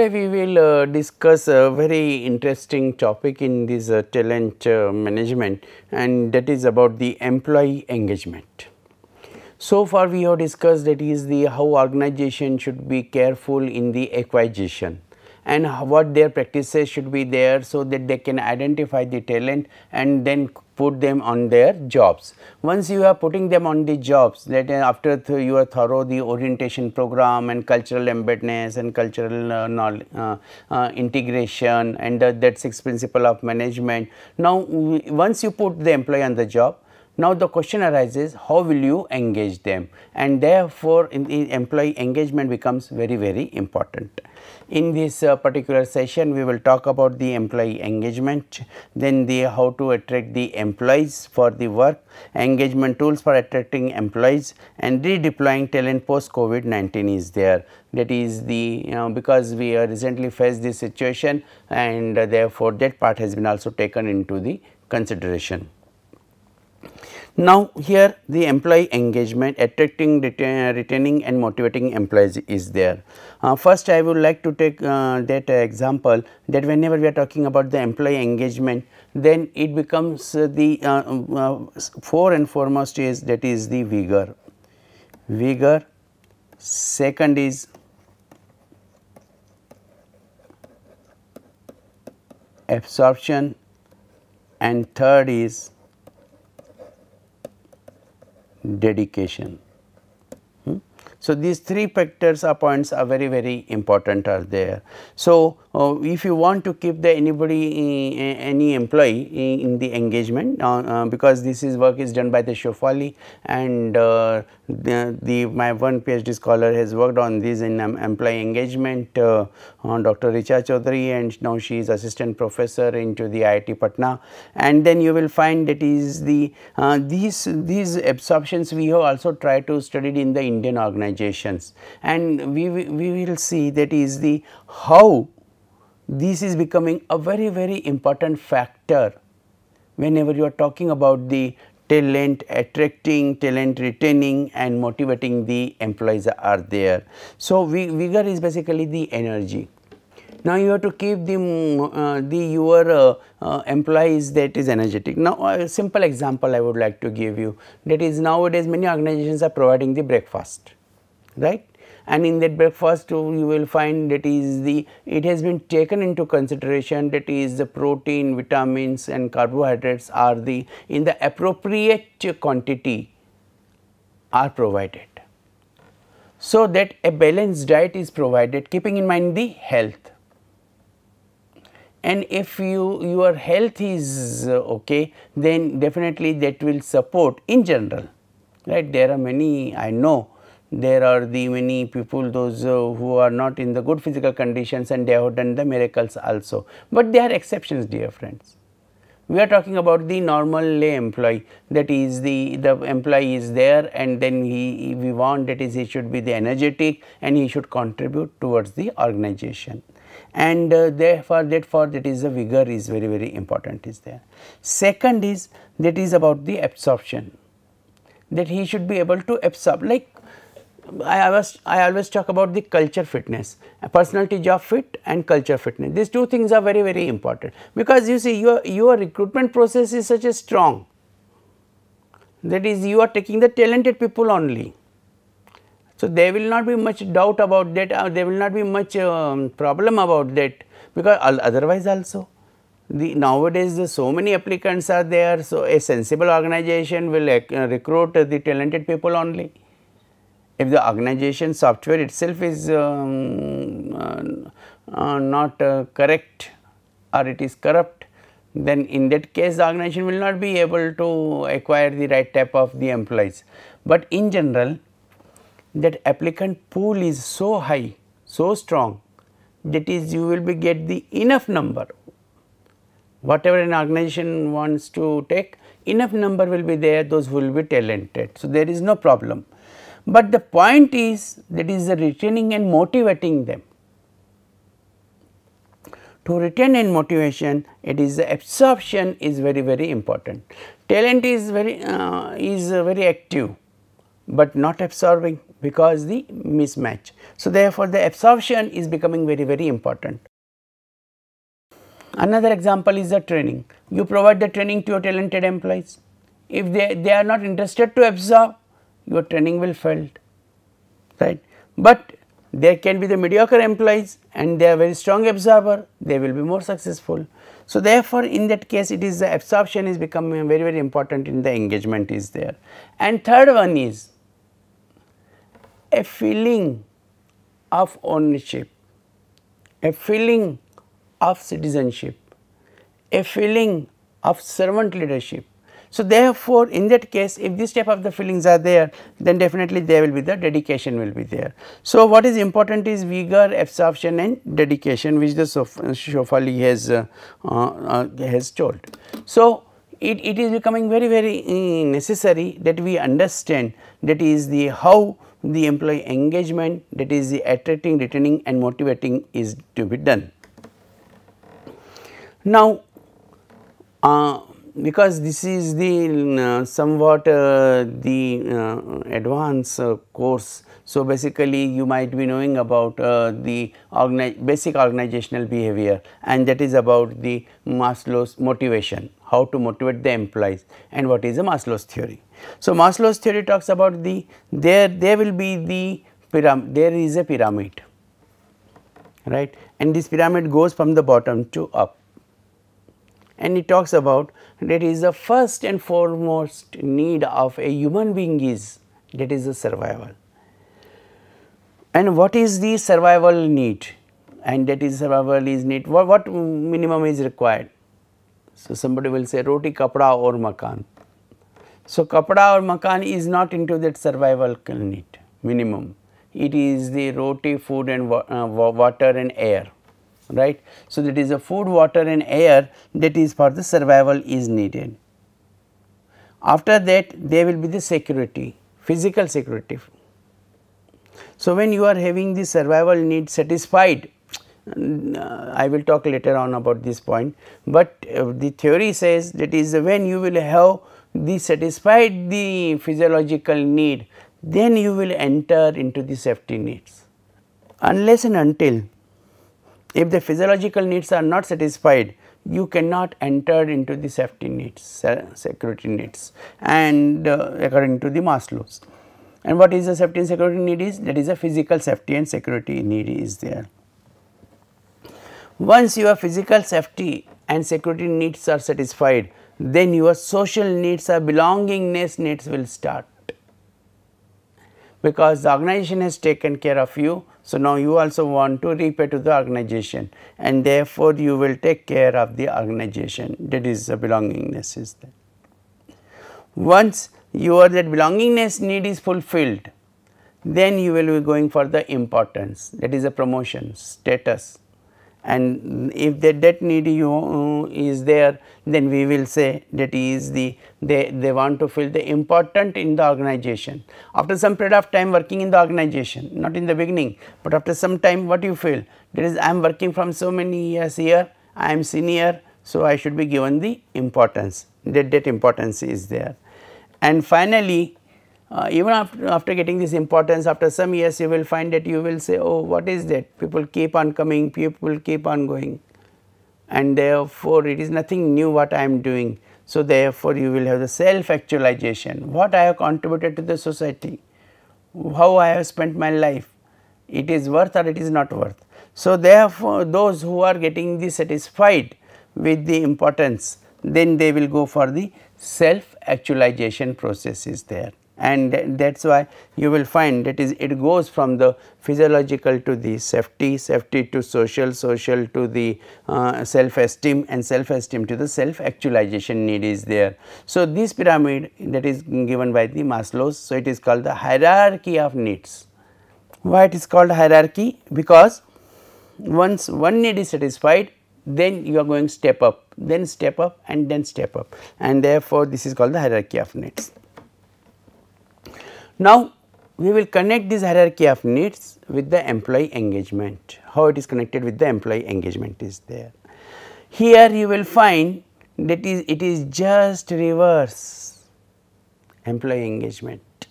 Today we will uh, discuss a very interesting topic in this uh, talent uh, management and that is about the employee engagement. So far we have discussed that is the how organization should be careful in the acquisition and what their practices should be there so that they can identify the talent and then put them on their jobs. Once you are putting them on the jobs, that after th you are thorough the orientation program and cultural embeddedness and cultural uh, knowledge, uh, uh, integration and the, that six principle of management. Now, once you put the employee on the job, now, the question arises how will you engage them and therefore, in the employee engagement becomes very very important. In this uh, particular session, we will talk about the employee engagement, then the how to attract the employees for the work, engagement tools for attracting employees and redeploying talent post COVID 19 is there. That is the you know, because we uh, recently faced this situation and uh, therefore, that part has been also taken into the consideration. Now, here the employee engagement attracting, retain, uh, retaining and motivating employees is there. Uh, first I would like to take uh, that example that whenever we are talking about the employee engagement then it becomes uh, the uh, uh four and foremost is that is the vigor, vigor second is absorption and third is dedication. So, these three factors or points are very very important are there. So, uh, if you want to keep the anybody eh, eh, any employee in, eh, in the engagement uh, uh, because this is work is done by the Shofali and uh, the, the, my one PhD scholar has worked on this in um, employee engagement uh, Dr. Richa Chaudhary and now she is assistant professor into the IIT Patna and then you will find that is the these these absorptions we have also tried to study in the Indian organization organizations and we, we will see that is the how this is becoming a very very important factor whenever you are talking about the talent attracting, talent retaining and motivating the employees are there. So, vigor is basically the energy. Now, you have to keep the, uh, the your uh, uh, employees that is energetic. Now, a simple example I would like to give you that is nowadays many organizations are providing the breakfast right and in that breakfast you will find that is the it has been taken into consideration that is the protein vitamins and carbohydrates are the in the appropriate quantity are provided. So, that a balanced diet is provided keeping in mind the health and if you your health is uh, okay then definitely that will support in general right there are many I know there are the many people those uh, who are not in the good physical conditions and they have done the miracles also. But they are exceptions dear friends. We are talking about the normal lay employee that is the, the employee is there and then he we want that is he should be the energetic and he should contribute towards the organization and uh, therefore that for that is the vigor is very very important is there. Second is that is about the absorption that he should be able to absorb like I always, I always talk about the culture fitness, personality job fit and culture fitness. These two things are very, very important because you see your, your recruitment process is such a strong that is you are taking the talented people only. So, there will not be much doubt about that or uh, there will not be much um, problem about that because otherwise also the nowadays the so many applicants are there. So, a sensible organization will uh, recruit the talented people only if the organization software itself is um, uh, uh, not uh, correct or it is corrupt, then in that case the organization will not be able to acquire the right type of the employees. But in general that applicant pool is so high, so strong that is you will be get the enough number whatever an organization wants to take enough number will be there those who will be talented. So, there is no problem. But the point is that is the retaining and motivating them. To retain and motivation, it is the absorption is very very important. Talent is very uh, is uh, very active, but not absorbing because the mismatch. So, therefore, the absorption is becoming very very important. Another example is the training. You provide the training to your talented employees. If they, they are not interested to absorb, your training will fail, right. But there can be the mediocre employees and they are very strong absorber, they will be more successful. So, therefore, in that case it is the absorption is becoming very very important in the engagement is there. And third one is a feeling of ownership, a feeling of citizenship, a feeling of servant leadership, so, therefore, in that case if this type of the fillings are there then definitely there will be the dedication will be there. So, what is important is vigor, absorption and dedication which the Shofali has, uh, uh, uh, has told. So, it, it is becoming very very uh, necessary that we understand that is the how the employee engagement that is the attracting, retaining and motivating is to be done. Now, uh, because this is the uh, somewhat uh, the uh, advanced course. So, basically you might be knowing about the organi basic organizational behavior and that is about the Maslow's motivation, how to motivate the employees and what is the Maslow's theory. So, Maslow's theory talks about the there there will be the pyramid there is a pyramid right and this pyramid goes from the bottom to up and it talks about that is the first and foremost need of a human being is that is the survival. And what is the survival need? And that is survival is need. What, what minimum is required? So, somebody will say roti, kapda or makan. So, kapda or makan is not into that survival need minimum. It is the roti, food and wa uh, water and air right. So, that is a food, water and air that is for the survival is needed. After that there will be the security, physical security. So, when you are having the survival need satisfied, I will talk later on about this point, but uh, the theory says that is when you will have the satisfied the physiological need, then you will enter into the safety needs. Unless and until if the physiological needs are not satisfied, you cannot enter into the safety needs, security needs and uh, according to the Maslow's. And what is the safety and security need is? That is a physical safety and security need is there. Once your physical safety and security needs are satisfied, then your social needs or belongingness needs will start because the organization has taken care of you. So now you also want to repay to the organization and therefore you will take care of the organization. That is the belongingness is there. Once your that belongingness need is fulfilled, then you will be going for the importance that is a promotion, status, and if the debt need you uh, is there then we will say that is the they, they want to feel the important in the organization. After some period of time working in the organization not in the beginning, but after some time what you feel that is I am working from so many years here I am senior so I should be given the importance that that importance is there. And finally, uh, even after, after getting this importance after some years you will find that you will say oh what is that people keep on coming people keep on going and therefore it is nothing new what I am doing. So therefore you will have the self actualization what I have contributed to the society, how I have spent my life it is worth or it is not worth. So therefore those who are getting the satisfied with the importance then they will go for the self actualization process is there and that is why you will find that is it goes from the physiological to the safety, safety to social, social to the uh, self esteem and self esteem to the self actualization need is there. So, this pyramid that is given by the Maslow's, so it is called the hierarchy of needs. Why it is called hierarchy? Because once one need is satisfied then you are going step up, then step up and then step up and therefore, this is called the hierarchy of needs. Now, we will connect this hierarchy of needs with the employee engagement, how it is connected with the employee engagement is there. Here you will find that is it is just reverse employee engagement.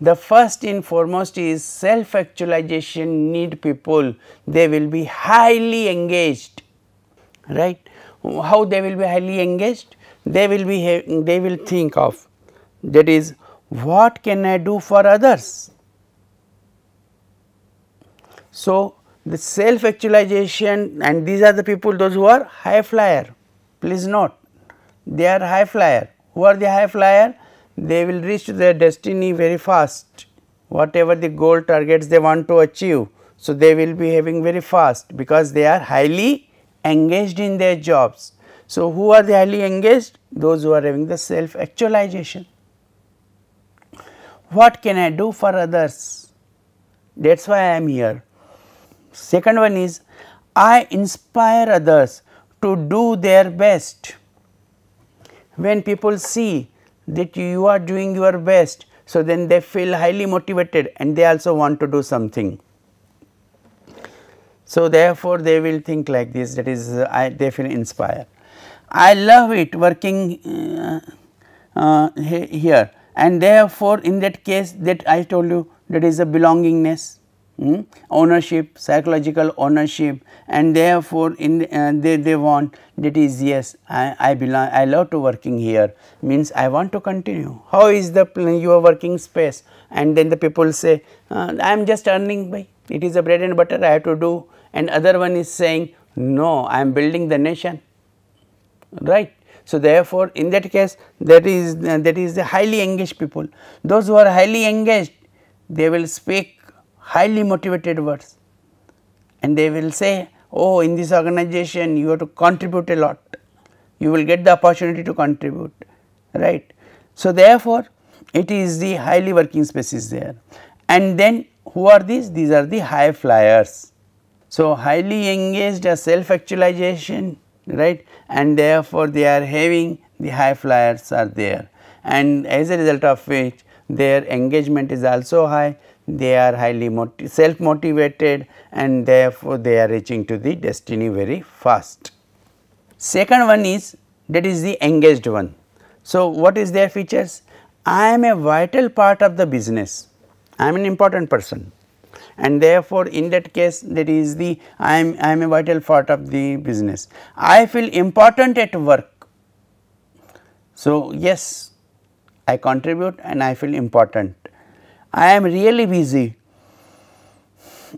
The first and foremost is self actualization need people, they will be highly engaged, right. How they will be highly engaged? They will be, they will think of that is what can I do for others? So, the self actualization and these are the people those who are high flyer please note they are high flyer who are the high flyer they will reach their destiny very fast whatever the goal targets they want to achieve so they will be having very fast because they are highly engaged in their jobs so who are the highly engaged those who are having the self actualization what can I do for others? That is why I am here. Second one is I inspire others to do their best. When people see that you are doing your best, so then they feel highly motivated and they also want to do something. So therefore, they will think like this that is I, they feel inspired. I love it working uh, uh, here and therefore, in that case that I told you that is a belongingness, hmm, ownership, psychological ownership and therefore, in uh, they, they want that is yes I, I belong I love to working here means I want to continue. How is the your working space and then the people say uh, I am just earning by it is a bread and butter I have to do and other one is saying no I am building the nation right so, therefore, in that case that is that is the highly engaged people. Those who are highly engaged they will speak highly motivated words and they will say oh in this organization you have to contribute a lot, you will get the opportunity to contribute right. So, therefore, it is the highly working species there and then who are these? These are the high flyers. So, highly engaged are self actualization right and therefore they are having the high flyers are there and as a result of which their engagement is also high they are highly motiv self motivated and therefore they are reaching to the destiny very fast second one is that is the engaged one so what is their features i am a vital part of the business i am an important person and therefore, in that case that is the I am I am a vital part of the business. I feel important at work. So, yes I contribute and I feel important. I am really busy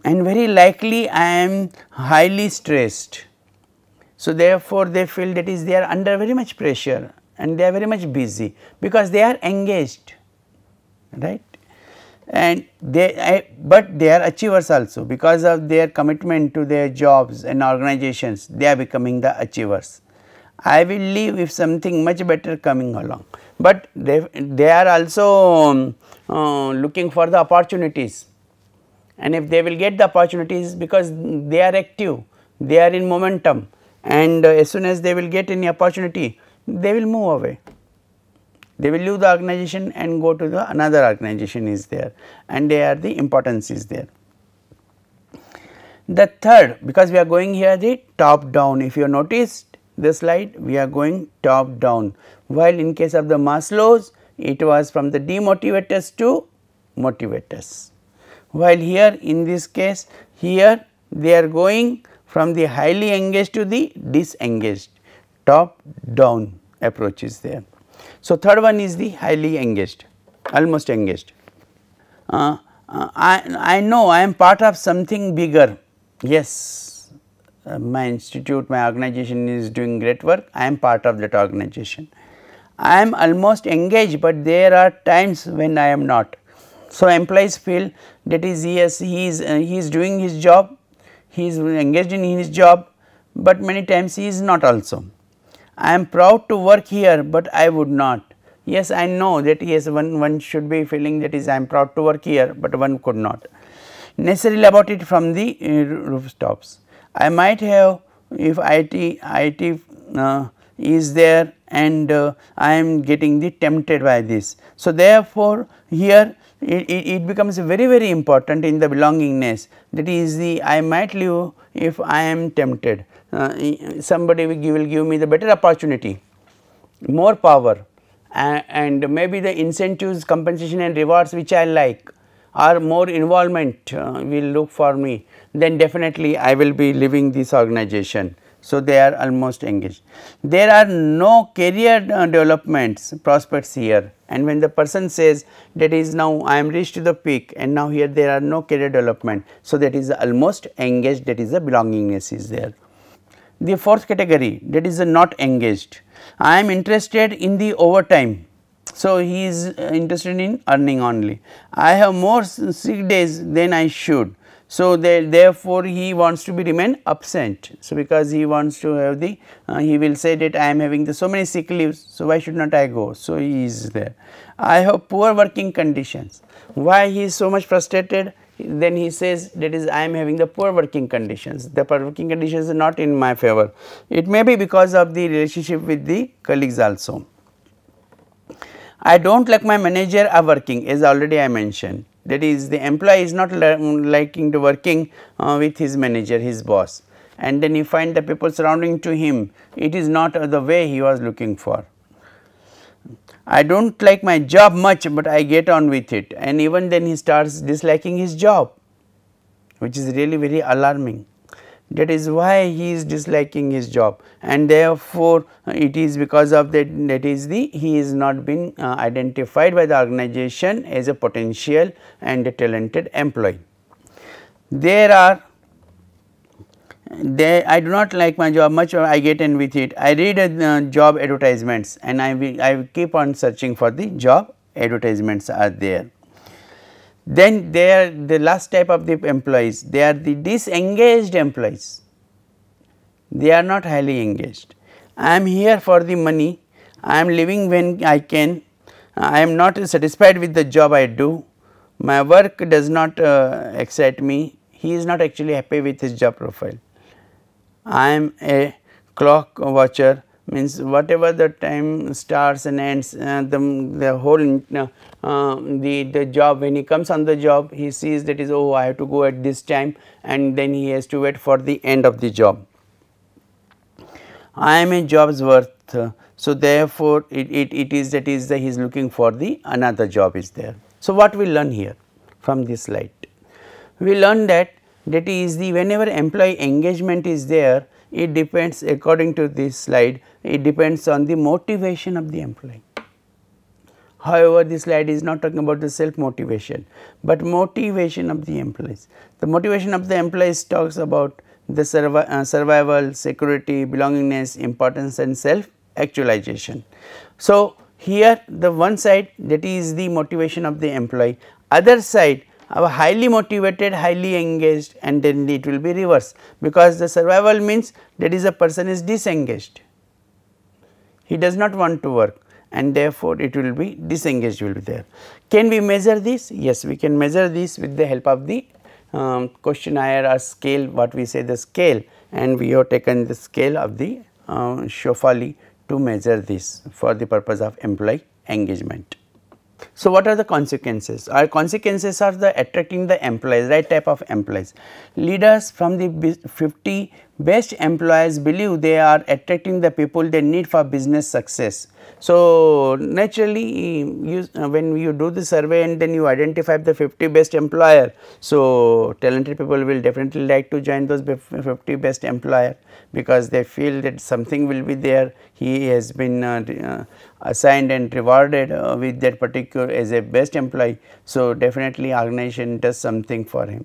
and very likely I am highly stressed. So, therefore, they feel that is they are under very much pressure and they are very much busy because they are engaged right and they but they are achievers also because of their commitment to their jobs and organizations they are becoming the achievers. I will leave if something much better coming along, but they, they are also um, uh, looking for the opportunities and if they will get the opportunities because they are active, they are in momentum and uh, as soon as they will get any opportunity, they will move away. They will leave the organization and go to the another organization is there and they are the importance is there. The third because we are going here the top down if you noticed the slide we are going top down while in case of the Maslow's it was from the demotivators to motivators. While here in this case here they are going from the highly engaged to the disengaged top down approach is there. So, third one is the highly engaged, almost engaged. Uh, uh, I, I know I am part of something bigger, yes, uh, my institute, my organization is doing great work, I am part of that organization. I am almost engaged, but there are times when I am not. So, employees feel that is yes, he is, uh, he is doing his job, he is engaged in his job, but many times he is not also. I am proud to work here, but I would not. Yes, I know that yes, one, one should be feeling that is I am proud to work here, but one could not. Necessarily about it from the uh, rooftops. I might have if IT, IT uh, is there and uh, I am getting the tempted by this. So, therefore, here it, it, it, becomes very very important in the belongingness that is the I might live if I am tempted uh, somebody will give me the better opportunity, more power and maybe the incentives, compensation and rewards which I like or more involvement uh, will look for me, then definitely I will be leaving this organization. So, they are almost engaged. There are no career uh, developments prospects here and when the person says that is now I am reached to the peak and now here there are no career development. So, that is almost engaged that is the belongingness is there the fourth category that is uh, not engaged. I am interested in the overtime. So, he is uh, interested in earning only. I have more sick days than I should. So, they, therefore, he wants to be remain absent. So, because he wants to have the, uh, he will say that I am having the so many sick leaves. So, why should not I go? So, he is there. I have poor working conditions. Why he is so much frustrated? then he says that is I am having the poor working conditions. The poor working conditions are not in my favor. It may be because of the relationship with the colleagues also. I do not like my manager are working as already I mentioned that is the employee is not liking to working uh, with his manager his boss and then you find the people surrounding to him it is not uh, the way he was looking for. I do not like my job much, but I get on with it and even then he starts disliking his job which is really very alarming. That is why he is disliking his job and therefore, it is because of that that is the he is not been uh, identified by the organization as a potential and a talented employee. There are they I do not like my job much I get in with it. I read uh, job advertisements and I, will, I will keep on searching for the job advertisements are there. Then they are the last type of the employees, they are the disengaged employees, they are not highly engaged. I am here for the money, I am living when I can, I am not satisfied with the job I do, my work does not uh, excite me, he is not actually happy with his job profile. I am a clock watcher means whatever the time starts and ends uh, the, the whole uh, the, the job when he comes on the job he sees that is oh I have to go at this time and then he has to wait for the end of the job. I am a job's worth so therefore it, it, it is that is that he is looking for the another job is there. So what we learn here from this slide? We learn that that is the whenever employee engagement is there it depends according to this slide it depends on the motivation of the employee. However, this slide is not talking about the self motivation, but motivation of the employees. The motivation of the employees talks about the survi uh, survival, security, belongingness, importance and self actualization. So, here the one side that is the motivation of the employee, other side highly motivated, highly engaged and then it will be reverse because the survival means that is a person is disengaged. He does not want to work and therefore, it will be disengaged will be there. Can we measure this? Yes, we can measure this with the help of the um, questionnaire or scale what we say the scale and we have taken the scale of the uh, Shofali to measure this for the purpose of employee engagement. So, what are the consequences? Our consequences are the attracting the employees, right type of employees. Leaders from the 50 best employers believe they are attracting the people they need for business success. So, naturally you, uh, when you do the survey and then you identify the 50 best employer. So, talented people will definitely like to join those 50 best employer because they feel that something will be there, he has been uh, uh, assigned and rewarded uh, with that particular as a best employee. So, definitely organization does something for him.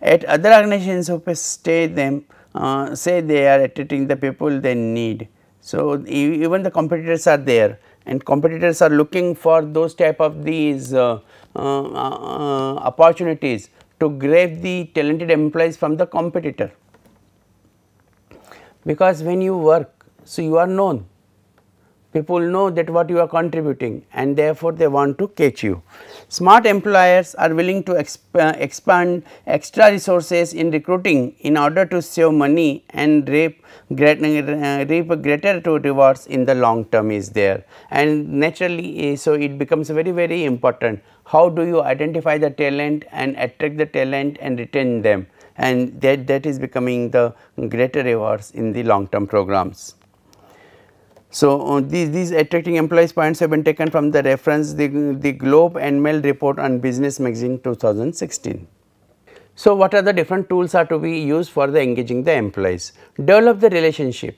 At other organizations who stay them, uh, say they are attracting the people they need. So, even the competitors are there and competitors are looking for those type of these uh, uh, uh, opportunities to grab the talented employees from the competitor. Because when you work, so you are known People know that what you are contributing and therefore, they want to catch you. Smart employers are willing to exp uh, expand extra resources in recruiting in order to save money and reap, great, uh, reap greater rewards in the long term is there. And naturally, eh, so it becomes very, very important. How do you identify the talent and attract the talent and retain them? and that, that is becoming the greater rewards in the long term programs. So, uh, these, these attracting employees points have been taken from the reference the, the Globe and Mail report on business magazine 2016. So, what are the different tools are to be used for the engaging the employees? Develop the relationship,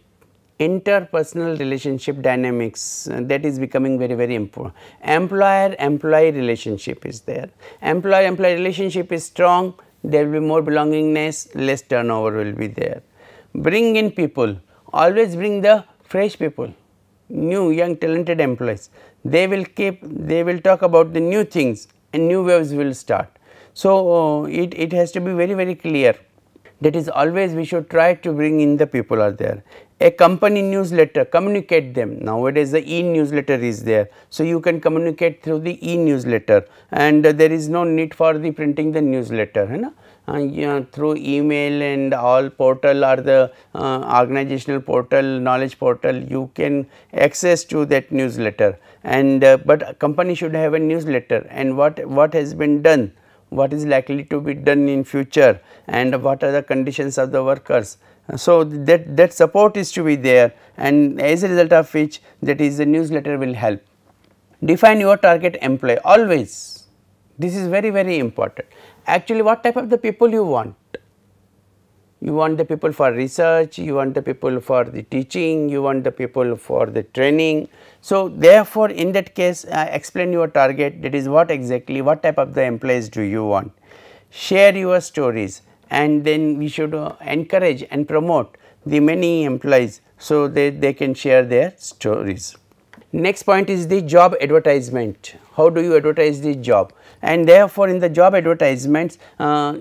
interpersonal relationship dynamics uh, that is becoming very, very important. Employer-employee relationship is there. Employer-employee relationship is strong, there will be more belongingness, less turnover will be there. Bring in people, always bring the fresh people new young talented employees. They will keep, they will talk about the new things and new waves will start. So, uh, it, it has to be very, very clear. That is always we should try to bring in the people are there. A company newsletter, communicate them. Nowadays the e-newsletter is there. So, you can communicate through the e-newsletter and uh, there is no need for the printing the newsletter. Right? uh, you know, through email and all portal or the uh, organizational portal, knowledge portal, you can access to that newsletter. And uh, but company should have a newsletter and what what has been done, what is likely to be done in future, and what are the conditions of the workers. So that that support is to be there, and as a result of which, that is the newsletter will help. Define your target employee always. This is very very important actually what type of the people you want. You want the people for research, you want the people for the teaching, you want the people for the training. So, therefore, in that case uh, explain your target that is what exactly what type of the employees do you want. Share your stories and then we should uh, encourage and promote the many employees so that they, they can share their stories. Next point is the job advertisement, how do you advertise the job and therefore, in the job advertisements uh,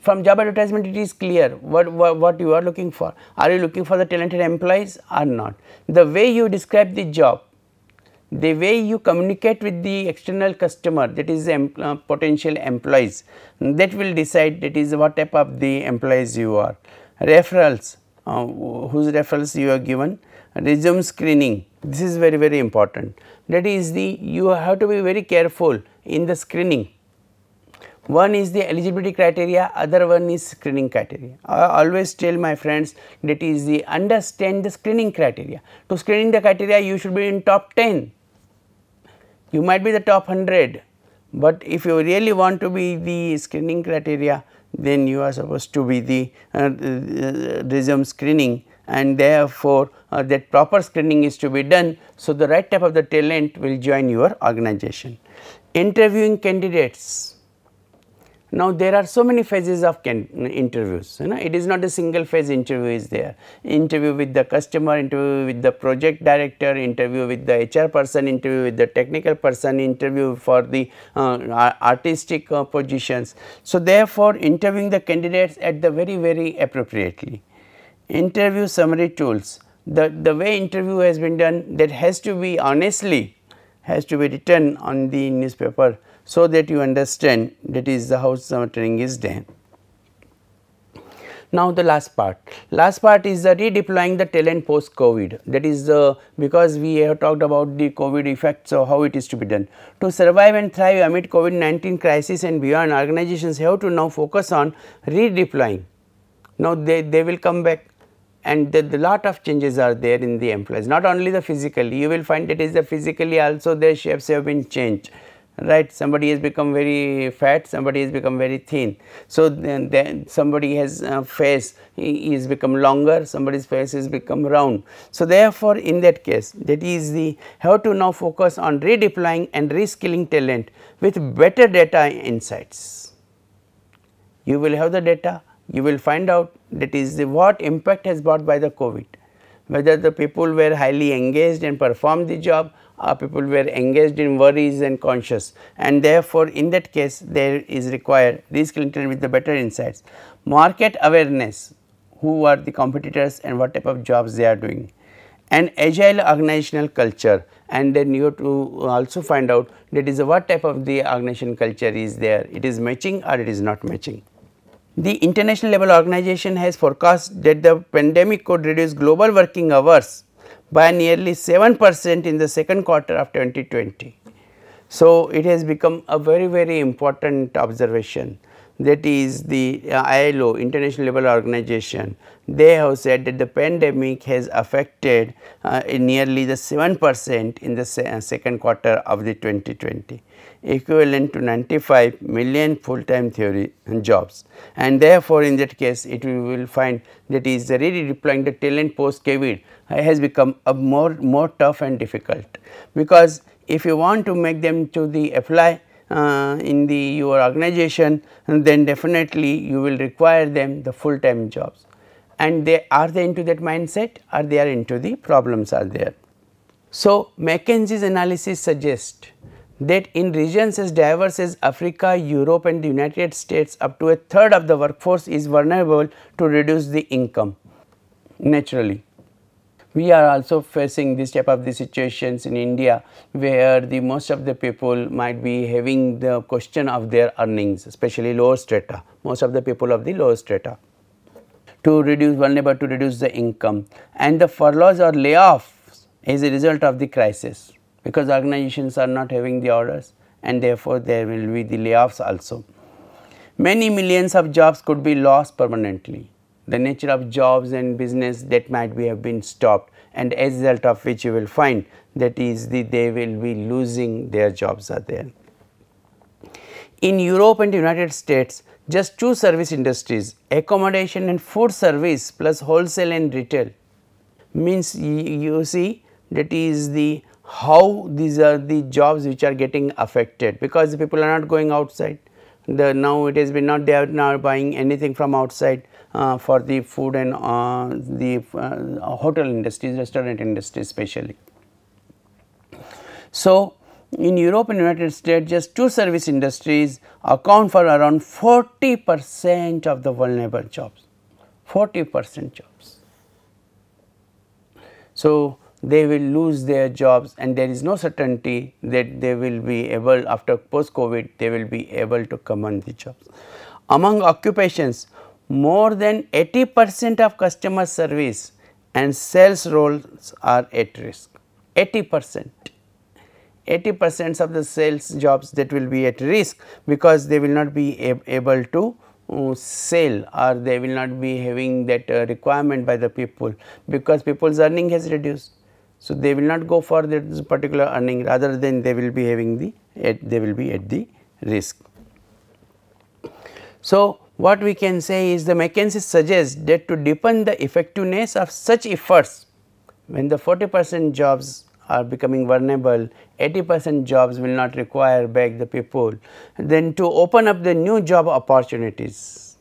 from job advertisement it is clear what, what, what you are looking for, are you looking for the talented employees or not. The way you describe the job, the way you communicate with the external customer that is em, uh, potential employees that will decide that is what type of the employees you are. Referrals, uh, whose referrals you are given, resume screening this is very, very important. That is the, you have to be very careful in the screening. One is the eligibility criteria, other one is screening criteria. I always tell my friends that is the understand the screening criteria. To screening the criteria, you should be in top 10. You might be the top 100, but if you really want to be the screening criteria, then you are supposed to be the uh, uh, uh, uh screening and therefore uh, that proper screening is to be done. So, the right type of the talent will join your organization. Interviewing candidates. Now, there are so many phases of interviews, you know, it is not a single phase interview is there. Interview with the customer, interview with the project director, interview with the HR person, interview with the technical person, interview for the uh, artistic uh, positions. So, therefore, interviewing the candidates at the very, very appropriately. Interview summary tools the, the way interview has been done that has to be honestly has to be written on the newspaper so that you understand that is the how something is done. Now the last part, last part is the redeploying the talent post COVID that is the uh, because we have talked about the COVID effects so how it is to be done. To survive and thrive amid COVID-19 crisis and beyond organizations have to now focus on redeploying. Now they, they will come back and the, the, lot of changes are there in the employees not only the physically you will find it is the physically also their shapes have been changed right somebody has become very fat somebody has become very thin so then, then somebody has uh, face is become longer somebody's face is become round so therefore in that case that is the how to now focus on redeploying and reskilling talent with better data insights you will have the data you will find out that is what impact has brought by the COVID, whether the people were highly engaged and performed the job or people were engaged in worries and conscious and therefore, in that case there is required risk internet with the better insights. Market awareness, who are the competitors and what type of jobs they are doing and agile organizational culture and then you have to also find out that is what type of the organization culture is there, it is matching or it is not matching. The international level organization has forecast that the pandemic could reduce global working hours by nearly 7 percent in the second quarter of 2020. So, it has become a very very important observation that is the uh, ILO international level organization they have said that the pandemic has affected uh, nearly the 7 percent in the se uh, second quarter of the 2020 equivalent to 95 million full time theory uh, jobs and therefore, in that case it we will find that is really deploying the talent post COVID has become a more, more tough and difficult because if you want to make them to the apply uh, in the your organization then definitely you will require them the full time jobs and they are they into that mindset or they are into the problems are there. So, McKinsey's analysis suggests that in regions as diverse as Africa, Europe and the United States up to a third of the workforce is vulnerable to reduce the income naturally we are also facing this type of the situations in India where the most of the people might be having the question of their earnings especially lower strata most of the people of the lower strata to reduce vulnerable to reduce the income and the furloughs or layoffs is a result of the crisis because organizations are not having the orders and therefore there will be the layoffs also. Many millions of jobs could be lost permanently the nature of jobs and business that might be have been stopped and as result of which you will find that is the they will be losing their jobs are there. In Europe and United States just two service industries accommodation and food service plus wholesale and retail means you see that is the how these are the jobs which are getting affected because people are not going outside the now it has been not they are not buying anything from outside uh, for the food and uh, the uh, hotel industries, restaurant industry especially. So, in Europe and United States just two service industries account for around 40 percent of the vulnerable jobs, 40 percent jobs. So, they will lose their jobs and there is no certainty that they will be able after post COVID they will be able to command the jobs. Among occupations more than 80 percent of customer service and sales roles are at risk, 80 percent. 80 percent of the sales jobs that will be at risk because they will not be able to uh, sell or they will not be having that uh, requirement by the people because people's earning has reduced. So, they will not go for this particular earning rather than they will be having the at, they will be at the risk. So, what we can say is the McKinsey suggests that to deepen the effectiveness of such efforts, when the 40 percent jobs are becoming vulnerable, 80 percent jobs will not require back the people, then to open up the new job opportunities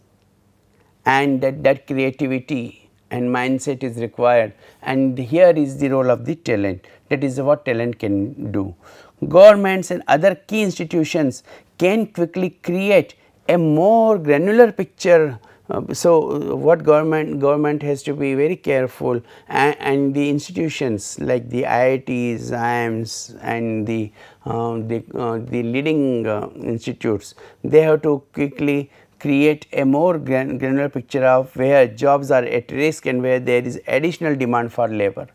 and that, that creativity and mindset is required and here is the role of the talent that is what talent can do. Governments and other key institutions can quickly create a more granular picture. Uh, so, what government government has to be very careful and, and the institutions like the IITs, IIMs and the uh, the, uh, the leading institutes, they have to quickly create a more gran granular picture of where jobs are at risk and where there is additional demand for labor.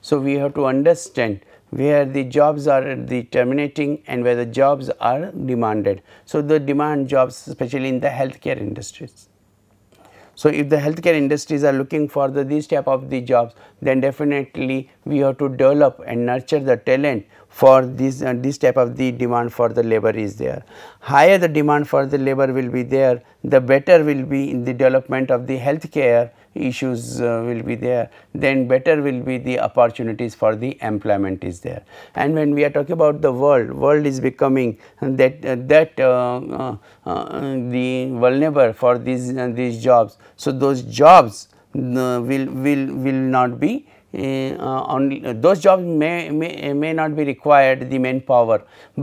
So, we have to understand where the jobs are the terminating and where the jobs are demanded. So, the demand jobs especially in the healthcare industries. So, if the healthcare industries are looking for the, these type of the jobs, then definitely we have to develop and nurture the talent for this, uh, this type of the demand for the labor is there. Higher the demand for the labor will be there, the better will be in the development of the healthcare issues uh, will be there, then better will be the opportunities for the employment is there. And when we are talking about the world, world is becoming that uh, that uh, uh, uh the vulnerable for these uh, these jobs. So those jobs will will will not be. only those jobs may, may may not be required the manpower,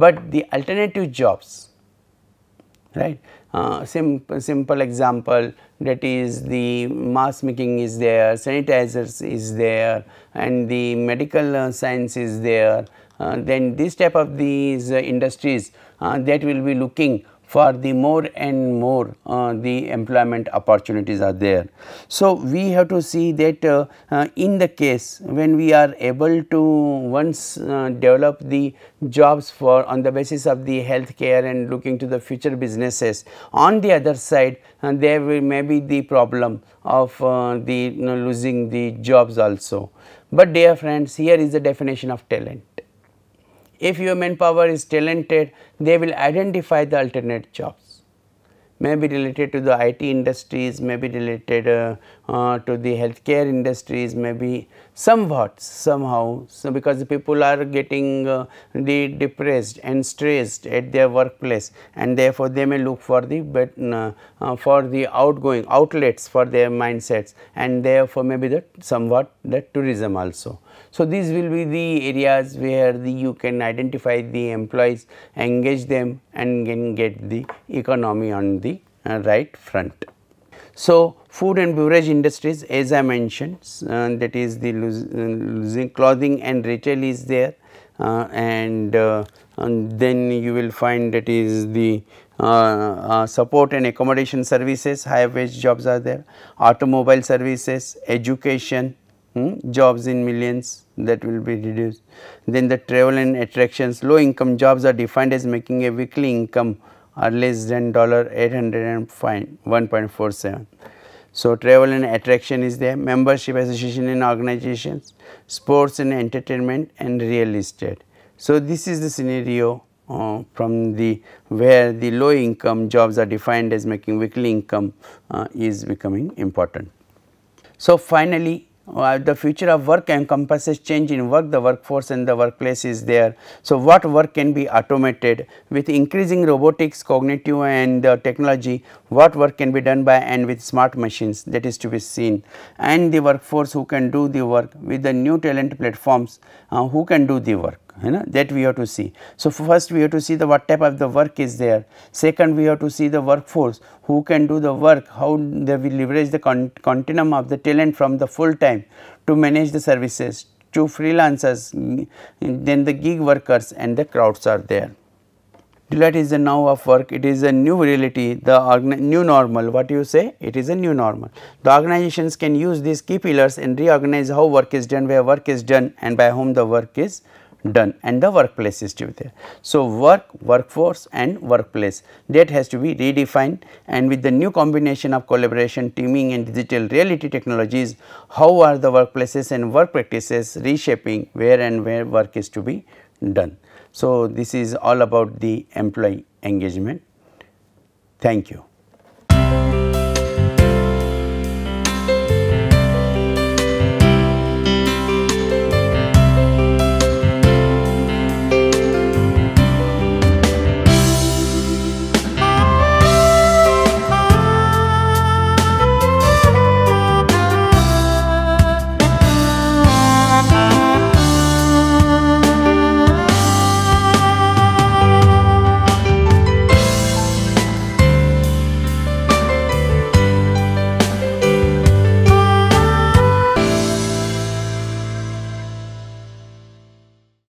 but the alternative jobs, right? Uh, sim simple example that is the mask making is there, sanitizers is there and the medical uh, science is there. Uh, then this type of these uh, industries uh, that will be looking for the more and more uh, the employment opportunities are there. So, we have to see that uh, uh, in the case when we are able to once uh, develop the jobs for on the basis of the healthcare and looking to the future businesses. On the other side uh, there may be the problem of uh, the you know, losing the jobs also. But dear friends here is the definition of talent if your manpower is talented, they will identify the alternate jobs, Maybe related to the IT industries, maybe related uh, uh, to the healthcare industries, Maybe somewhat, somehow. So, because the people are getting uh, the depressed and stressed at their workplace and therefore, they may look for the but uh, for the outgoing outlets for their mindsets and therefore, maybe that somewhat that tourism also. So, these will be the areas where the you can identify the employees, engage them and can get the economy on the uh, right front. So, food and beverage industries as I mentioned uh, that is the uh, losing clothing and retail is there uh, and, uh, and, then you will find that is the uh, support and accommodation services, high wage jobs are there, automobile services, education, hmm, jobs in millions, that will be reduced. Then the travel and attractions, low income jobs are defined as making a weekly income or less than dollar one point four seven. So, travel and attraction is there, membership association and organizations, sports and entertainment and real estate. So, this is the scenario uh, from the where the low income jobs are defined as making weekly income uh, is becoming important. So, finally, uh, the future of work encompasses change in work, the workforce and the workplace is there. So, what work can be automated with increasing robotics, cognitive and uh, technology, what work can be done by and with smart machines that is to be seen and the workforce who can do the work with the new talent platforms, uh, who can do the work you know that we have to see. So, first we have to see the what type of the work is there, second we have to see the workforce who can do the work, how they will leverage the con continuum of the talent from the full time to manage the services to freelancers, mm, then the gig workers and the crowds are there. Deloitte is a now of work, it is a new reality, the new normal, what you say? It is a new normal. The organizations can use these key pillars and reorganize how work is done, where work is done and by whom the work is done and the workplace is due there. So, work, workforce and workplace that has to be redefined and with the new combination of collaboration, teaming and digital reality technologies, how are the workplaces and work practices reshaping where and where work is to be done. So, this is all about the employee engagement. Thank you.